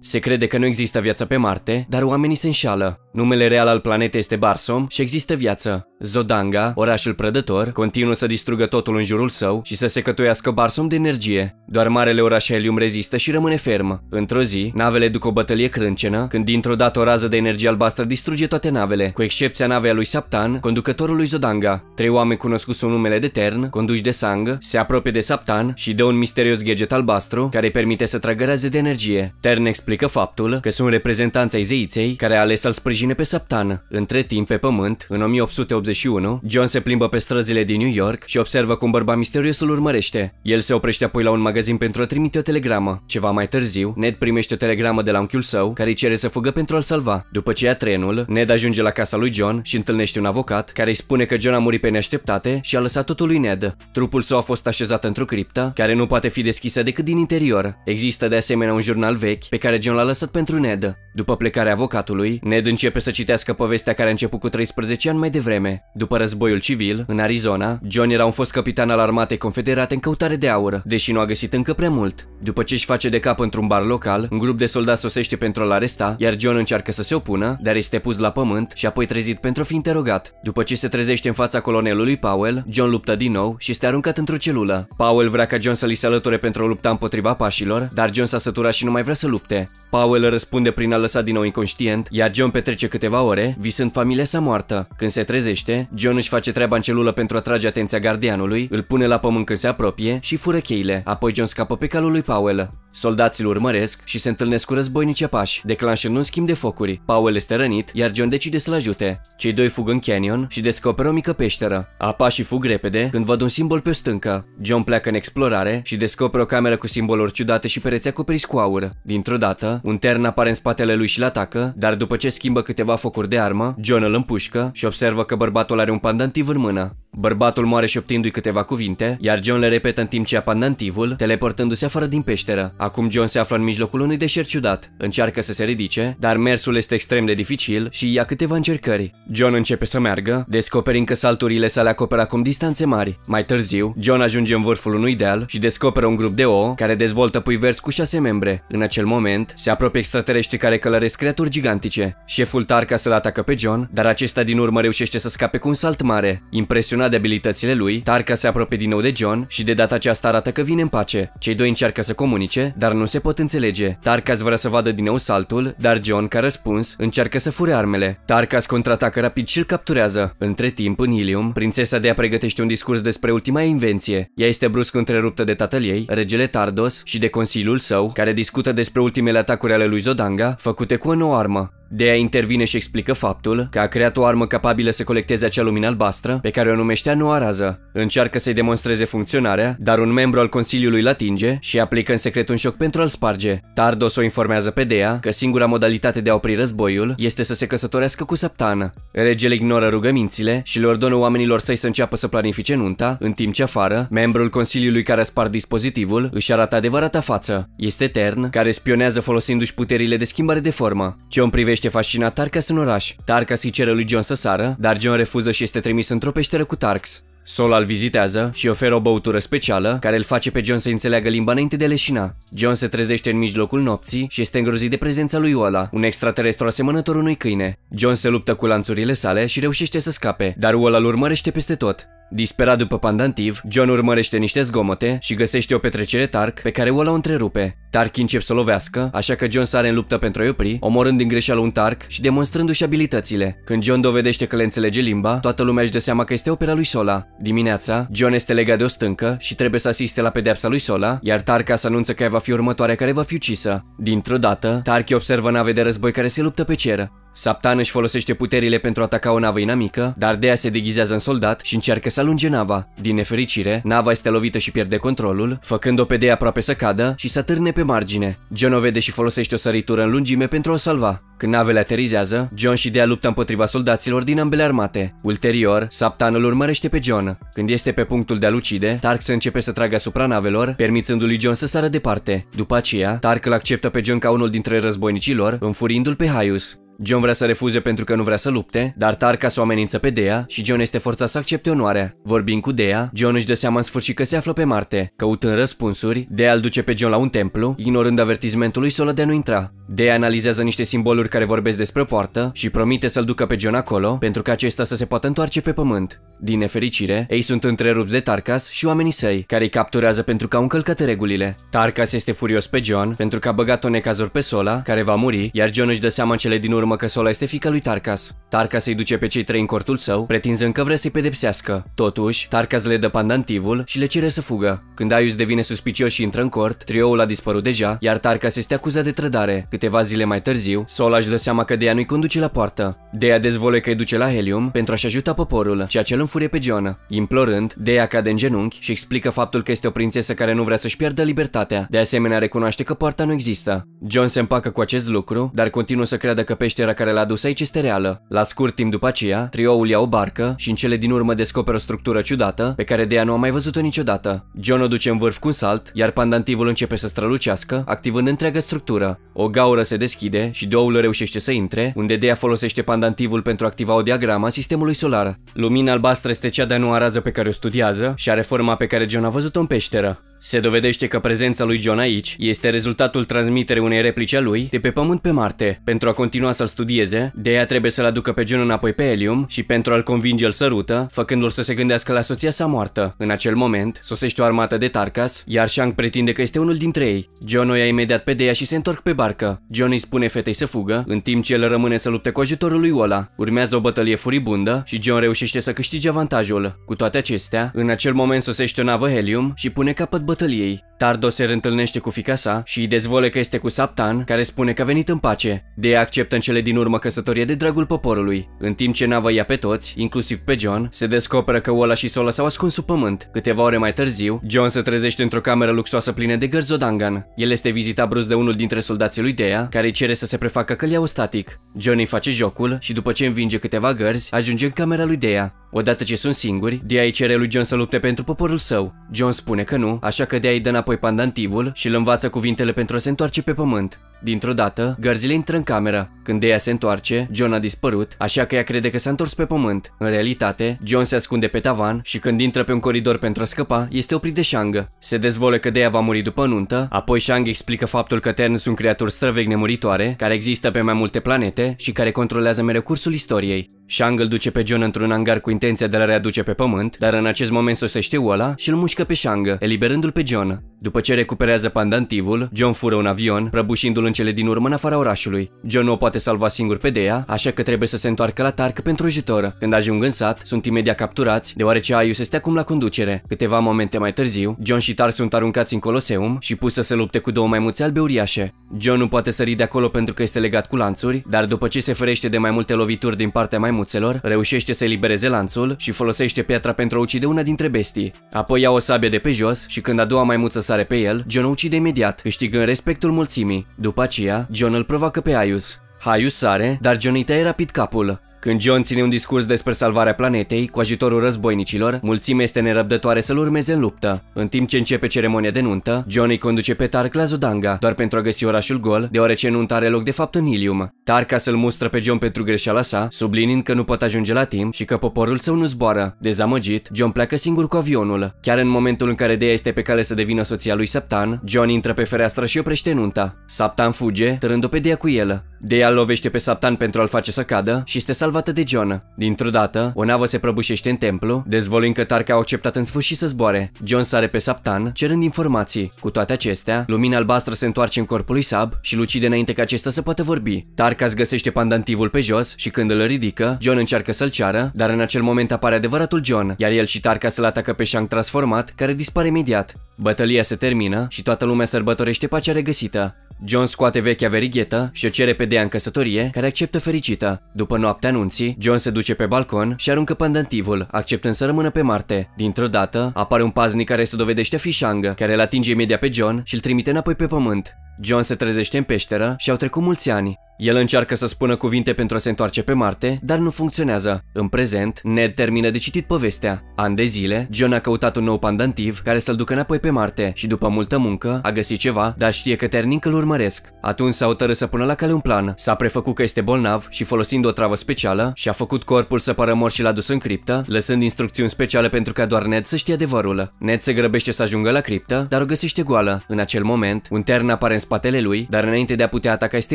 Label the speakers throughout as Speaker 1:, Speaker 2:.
Speaker 1: Se crede că nu există viață pe Marte, dar oamenii se înșală. Numele real al planetei este Barsom și există viață. Zodanga, orașul prădător, continuă să distrugă totul în jurul său și să se cătuiască barsum de energie. Doar marele oraș Helium rezistă și rămâne ferm. Într-o zi, navele duc o bătălie crâncenă, când dintr-o dată o rază de energie albastră distruge toate navele, cu excepția navei lui Saptan, conducătorul lui Zodanga. Trei oameni cunoscuți sub numele de Tern, conduși de Sang, se apropie de Saptan și dă un misterios gadget albastru care permite să tragă raze de energie. Tern explică faptul că sunt reprezentanța ai zeiței care a ales să-l sprijine pe Saptan. Între timp, pe pământ, în 1880 1991, John se plimbă pe străzile din New York și observă cum bărba misterios îl urmărește. El se oprește apoi la un magazin pentru a trimite o telegramă. Ceva mai târziu, Ned primește o telegramă de la unchiul său, care îi cere să fugă pentru a-l salva. După ce ia trenul, Ned ajunge la casa lui John și întâlnește un avocat care îi spune că John a murit pe neașteptate și a lăsat totul lui Ned. Trupul său a fost așezat într-o criptă, care nu poate fi deschisă decât din interior. Există de asemenea un jurnal vechi pe care John l-a lăsat pentru Ned. După plecarea avocatului, Ned începe să citească povestea care a început cu 13 ani mai devreme. După războiul civil, în Arizona, John era un fost capitan al armatei confederate în căutare de aur, deși nu a găsit încă prea mult. După ce își face de cap într-un bar local, un grup de soldați sosește pentru a-l aresta, iar John încearcă să se opună, dar este pus la pământ și apoi trezit pentru a fi interogat. După ce se trezește în fața colonelului Powell, John luptă din nou și este aruncat într-o celulă. Powell vrea ca John să li se alăture pentru a lupta împotriva pașilor, dar John s-a săturat și nu mai vrea să lupte. Powell răspunde prin a lăsa din nou inconștient, iar John petrece câteva ore, visând familia sa moartă. Când se trezește, liniște, John își face treaba în celulă pentru a trage atenția gardianului, îl pune la pământ când se apropie și fură cheile, apoi John scapă pe calul lui Powell. Soldații îl urmăresc și se întâlnesc cu războinici apași, declanșând un schimb de focuri. Powell este rănit, iar John decide să-l ajute. Cei doi fug în canyon și descoperă o mică peșteră. Apașii fug repede când văd un simbol pe o stâncă. John pleacă în explorare și descoperă o cameră cu simboluri ciudate și pereți acoperiți cu aur. Dintr-o dată, un tern apare în spatele lui și-l atacă, dar după ce schimbă câteva focuri de armă, John îl împușcă și observă că bărbatul bărbatul are un pandantiv în mână. Bărbatul moare șoptindu-i câteva cuvinte, iar John le repetă în timp ce ia pandantivul, teleportându-se afară din peșteră. Acum John se află în mijlocul unui deșert ciudat. Încearcă să se ridice, dar mersul este extrem de dificil și ia câteva încercări. John începe să meargă, descoperind că salturile sale acoperă acum distanțe mari. Mai târziu, John ajunge în vârful unui deal și descoperă un grup de ouă care dezvoltă pui verzi cu șase membre. În acel moment, se apropie extraterestri care călăresc creaturi gigantice. Șeful Tarca să-l atacă pe John, dar acesta din urmă reușește să scape ca pe salt mare. Impresionat de abilitățile lui, Tarka se apropie din nou de John și de data aceasta arată că vine în pace. Cei doi încearcă să comunice, dar nu se pot înțelege. Tarkas vrea să vadă din nou saltul, dar John, ca răspuns, încearcă să fure armele. Tarkas contraatacă rapid și îl capturează. Între timp, în Ilium, prințesa de a pregătește un discurs despre ultima invenție. Ea este brusc întreruptă de tatăl ei, regele Tardos, și de consiliul său, care discută despre ultimele atacuri ale lui Zodanga, făcute cu o nouă armă. Dea intervine și explică faptul că a creat o armă capabilă să colecteze acea lumină albastră, pe care o numește nu arază. Încearcă să-i demonstreze funcționarea, dar un membru al Consiliului îl atinge și aplică în secret un șoc pentru a-l sparge. Tardos o informează pe Dea că singura modalitate de a opri războiul este să se căsătorească cu Saptana. Regele ignoră rugămințile și le ordonă oamenilor săi să înceapă să planifice nunta, în timp ce afară, membrul Consiliului care a spart dispozitivul își arată adevărata față. Este Tern, care spionează folosindu-și puterile de schimbare de formă. Ce privește găsește fascinat Tarkas în oraș. Tarkas îi cere lui John să sară, dar John refuză și este trimis într-o peșteră cu Tarks. Sol îl vizitează și oferă o băutură specială care îl face pe John să înțeleagă limba înainte de leșina. John se trezește în mijlocul nopții și este îngrozit de prezența lui Ola, un extraterestru asemănător unui câine. John se luptă cu lanțurile sale și reușește să scape, dar Ola îl urmărește peste tot. Disperat după pandantiv, John urmărește niște zgomote și găsește o petrecere Tark pe care Ola o întrerupe. Tark încep să lovească, așa că John sare în luptă pentru a-i opri, omorând din greșeală un Tark și demonstrându-și abilitățile. Când John dovedește că le înțelege limba, toată lumea își dă seama că este opera lui Sola. Dimineața, John este legat de o stâncă și trebuie să asiste la pedeapsa lui Sola, iar Tark să anunță că ea va fi următoarea care va fi ucisă. Dintr-o dată, Tark observă nave de război care se luptă pe cer. Saptan își folosește puterile pentru a ataca o navă inamică, dar ea se deghizează în soldat și încearcă să alunge nava. Din nefericire, nava este lovită și pierde controlul, făcând-o pe de aproape să cadă și să târne pe margine. John o vede și folosește o săritură în lungime pentru a o salva. Când navele aterizează, John și Dea luptă împotriva soldaților din ambele armate. Ulterior, Saptan îl urmărește pe John. Când este pe punctul de a-l ucide, Tark se începe să tragă asupra navelor, permițându-lui John să sară departe. După aceea, Tark îl acceptă pe John ca unul dintre războinicilor, lor, înfurindu-l pe Haius. John vrea să refuze pentru că nu vrea să lupte, dar Tarkas o amenință pe Dea și John este forțat să accepte onoarea. Vorbind cu Dea, John își dă seama în sfârșit că se află pe Marte. Căutând răspunsuri, Dea îl duce pe John la un templu, ignorând avertizmentul lui solo de a nu intra. Dea analizează niște simboluri care vorbesc despre poartă și promite să-l ducă pe John acolo pentru ca acesta să se poată întoarce pe pământ. Din nefericire, ei sunt întrerupți de Tarkas și oamenii săi, care îi capturează pentru că au încălcat regulile. Tarkas este furios pe John pentru că a băgat-o necazuri pe Sola, care va muri, iar John își dă seama în cele din urmă urmă că Sola este fica lui Tarkas. Tarkas îi duce pe cei trei în cortul său, pretinzând că vrea să-i pedepsească. Totuși, Tarkas le dă pandantivul și le cere să fugă. Când Aius devine suspicios și intră în cort, trioul a dispărut deja, iar Tarkas este acuzat de trădare. Câteva zile mai târziu, Sola își dă seama că Dea nu-i conduce la poartă. Dea dezvolă că îi duce la Helium pentru a-și ajuta poporul, ceea ce îl înfurie pe John. Implorând, Dea cade în genunchi și explică faptul că este o prințesă care nu vrea să-și piardă libertatea. De asemenea, recunoaște că poarta nu există. John se împacă cu acest lucru, dar continuă să creadă că pe peștera care l-a dus aici este reală. La scurt timp după aceea, trioul ia o barcă și în cele din urmă descoperă o structură ciudată pe care de ea nu a mai văzut-o niciodată. John o duce în vârf cu un salt, iar pandantivul începe să strălucească, activând întreaga structură. O gaură se deschide și Doul reușește să intre, unde Dea folosește pandantivul pentru a activa o diagramă a sistemului solar. Lumina albastră este cea de nu noua pe care o studiază și are forma pe care John a văzut-o în peșteră. Se dovedește că prezența lui John aici este rezultatul transmiterii unei replice lui de pe Pământ pe Marte. Pentru a continua să-l studieze, de ea trebuie să-l aducă pe John înapoi pe Helium și pentru a-l convinge îl sărută, făcându-l să se gândească la soția sa moartă. În acel moment, sosește o armată de Tarkas, iar Shang pretinde că este unul dintre ei. John o ia imediat pe Dea și se întorc pe barcă. John îi spune fetei să fugă, în timp ce el rămâne să lupte cu ajutorul lui Ola. Urmează o bătălie furibundă și John reușește să câștige avantajul. Cu toate acestea, în acel moment sosește o navă Helium și pune capăt bătălie bătăliei. Tardo se întâlnește cu sa și îi dezvolă că este cu Saptan, care spune că a venit în pace. De acceptă în cele din urmă căsătorie de dragul poporului. În timp ce nava ia pe toți, inclusiv pe John, se descoperă că Ola și Sola s-au ascuns sub pământ. Câteva ore mai târziu, John se trezește într-o cameră luxoasă plină de gărzodangan. El este vizitat brusc de unul dintre soldații lui Dea, care îi cere să se prefacă că iau static. John îi face jocul și după ce învinge câteva gărzi, ajunge în camera lui Dea. Odată ce sunt singuri, Dea îi cere lui John să lupte pentru poporul său. John spune că nu, așa așa că de a-i dă înapoi pandantivul și îl învață cuvintele pentru a se întoarce pe pământ. Dintr-o dată, gărzile intră în cameră. Când ea se întoarce, John a dispărut, așa că ea crede că s-a întors pe pământ. În realitate, John se ascunde pe tavan și când intră pe un coridor pentru a scăpa, este oprit de Shang. Se dezvolă că Dea va muri după nuntă, apoi Shang explică faptul că Tern sunt creaturi străvechi nemuritoare, care există pe mai multe planete și care controlează mereu cursul istoriei. Shang îl duce pe John într-un hangar cu intenția de a-l readuce pe pământ, dar în acest moment sosește Ola și îl mușcă pe Shang, eliberându-l pe John. După ce recuperează pandantivul, John fură un avion, prăbușindu-l în cele din urmă în afara orașului. John o poate salva singur pe Dea, așa că trebuie să se întoarcă la Tark pentru ajutor. Când ajung în sat, sunt imediat capturați, deoarece Aius este acum la conducere. Câteva momente mai târziu, John și Tar sunt aruncați în Coloseum și pus să se lupte cu două maimuțe albe uriașe. John nu poate sări de acolo pentru că este legat cu lanțuri, dar după ce se ferește de mai multe lovituri din partea maimuțelor, reușește să elibereze lanțul și folosește piatra pentru a ucide una dintre bestii. Apoi ia o sabie de pe jos și când a doua maimuță sare pe el, John o ucide imediat, câștigând respectul mulțimii. După după aceea, John îl provoacă pe Aius. Haius sare, dar John îi taie rapid capul. Când John ține un discurs despre salvarea planetei, cu ajutorul războinicilor, mulțimea este nerăbdătoare să-l urmeze în luptă. În timp ce începe ceremonia de nuntă, John îi conduce pe Tark la Zodanga, doar pentru a găsi orașul gol, deoarece nunta are loc de fapt în Ilium. Tarka să-l mustră pe John pentru greșeala sa, sublinind că nu pot ajunge la timp și că poporul său nu zboară. Dezamăgit, John pleacă singur cu avionul. Chiar în momentul în care Dea este pe cale să devină soția lui Saptan, John intră pe fereastră și oprește nunta. Saptan fuge, târându-o pe Dea cu el. Dea lovește pe Saptan pentru a-l face să cadă și este salvat salvată de John. Dintr-o dată, o navă se prăbușește în templu, dezvoluind că Tarka a acceptat în sfârșit să zboare. John sare pe Saptan, cerând informații. Cu toate acestea, lumina albastră se întoarce în corpul lui Sab și lucide înainte ca acesta să poată vorbi. Tarka găsește pandantivul pe jos și când îl ridică, John încearcă să-l ceară, dar în acel moment apare adevăratul John, iar el și Tarka să-l atacă pe Shang transformat, care dispare imediat. Bătălia se termină și toată lumea sărbătorește pacea regăsită. John scoate vechea verighetă și o cere pe Dea în căsătorie, care acceptă fericită. După noaptea nu anunții, John se duce pe balcon și aruncă pandantivul. acceptând să rămână pe Marte. Dintr-o dată, apare un paznic care se dovedește Shang, care îl atinge imediat pe John și îl trimite înapoi pe pământ. John se trezește în peșteră și au trecut mulți ani. El încearcă să spună cuvinte pentru a se întoarce pe Marte, dar nu funcționează. În prezent, Ned termină de citit povestea. An de zile, John a căutat un nou pandantiv care să-l ducă înapoi pe Marte și după multă muncă a găsit ceva, dar știe că Ternic îl urmăresc. Atunci s-a hotărât să pună la cale un plan, s-a prefăcut că este bolnav și folosind o travă specială și-a făcut corpul să pară mor și l-a dus în criptă, lăsând instrucțiuni speciale pentru ca doar Ned să știe adevărul. Ned se grăbește să ajungă la criptă, dar o găsește goală. În acel moment, un tern apare în spatele lui, dar înainte de a putea ataca este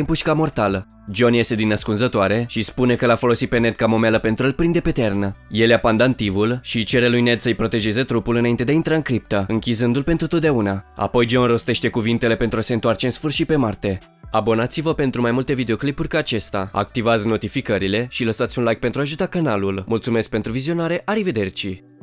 Speaker 1: împușcat mortal morală. John iese din ascunzătoare și spune că l-a folosit pe Ned ca momelă pentru a-l prinde pe ternă. El ia pandantivul și cere lui Ned să-i protejeze trupul înainte de a intra în criptă, închizându-l pentru totdeauna. Apoi John rostește cuvintele pentru a se întoarce în sfârșit pe Marte. Abonați-vă pentru mai multe videoclipuri ca acesta, activați notificările și lăsați un like pentru a ajuta canalul. Mulțumesc pentru vizionare, arrivederci!